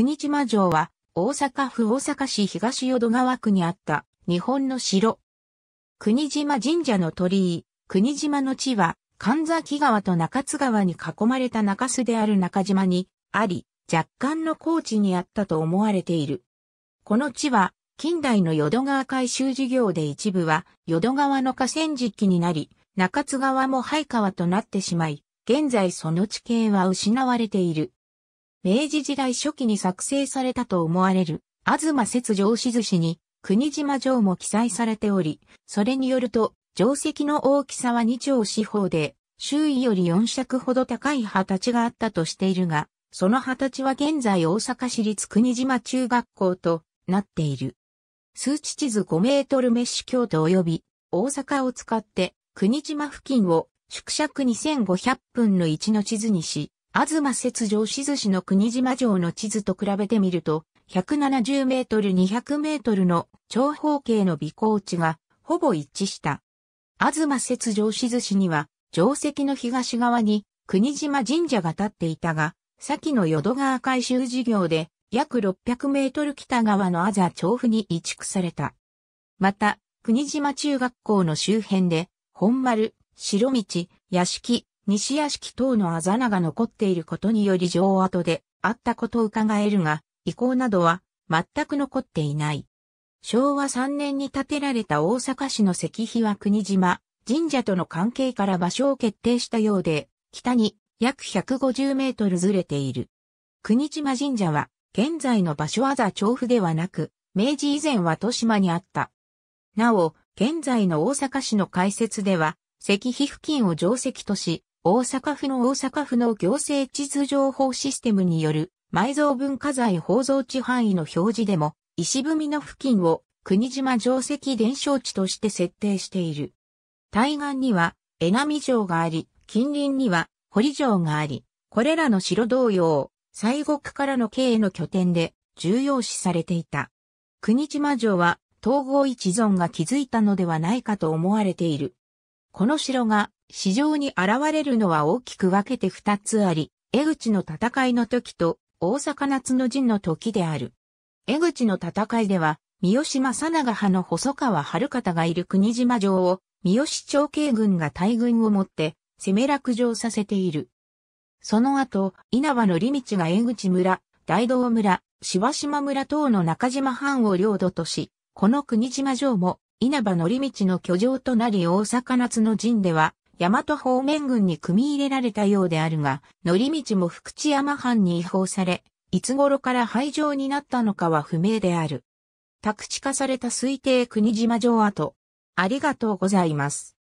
国島城は、大阪府大阪市東淀川区にあった日本の城。国島神社の鳥居、国島の地は、神崎川と中津川に囲まれた中洲である中島にあり、若干の高地にあったと思われている。この地は、近代の淀川改修事業で一部は、淀川の河川敷になり、中津川も廃川となってしまい、現在その地形は失われている。明治時代初期に作成されたと思われる、東節上志寿氏に、国島城も記載されており、それによると、城石の大きさは2丁四方で、周囲より4尺ほど高い歳があったとしているが、その歳は現在大阪市立国島中学校となっている。数値地図5メートルメッシュ京都及び大阪を使って国島付近を縮尺2500分の1の地図にし、東雪上志津市の国島城の地図と比べてみると、170メートル200メートルの長方形の微光地がほぼ一致した。東雪上志津市には、城石の東側に国島神社が建っていたが、先の淀川改修事業で約600メートル北側のアザ調布に移築された。また、国島中学校の周辺で、本丸、白道、屋敷、西屋敷等のあざなが残っていることにより城跡であったことを伺えるが、遺構などは全く残っていない。昭和3年に建てられた大阪市の石碑は国島神社との関係から場所を決定したようで、北に約150メートルずれている。国島神社は現在の場所あざ調布ではなく、明治以前は豊島にあった。なお、現在の大阪市の解説では、石碑付近を定石とし、大阪府の大阪府の行政地図情報システムによる埋蔵文化財宝蔵地範囲の表示でも、石踏みの付近を国島城跡伝承地として設定している。対岸には江波城があり、近隣には堀城があり、これらの城同様、西国からの経営の拠点で重要視されていた。国島城は統合一存が築いたのではないかと思われている。この城が市場に現れるのは大きく分けて二つあり、江口の戦いの時と大阪夏の陣の時である。江口の戦いでは、三好正長派の細川春方がいる国島城を三好長慶軍が大軍を持って攻め落城させている。その後、稲葉の利道が江口村、大道村、柴島村等の中島藩を領土とし、この国島城も稲葉の利道の居城となり大阪夏の陣では大和方面軍に組み入れられたようであるが、乗り道も福知山藩に違法され、いつ頃から廃城になったのかは不明である。宅地化された推定国島城跡。ありがとうございます。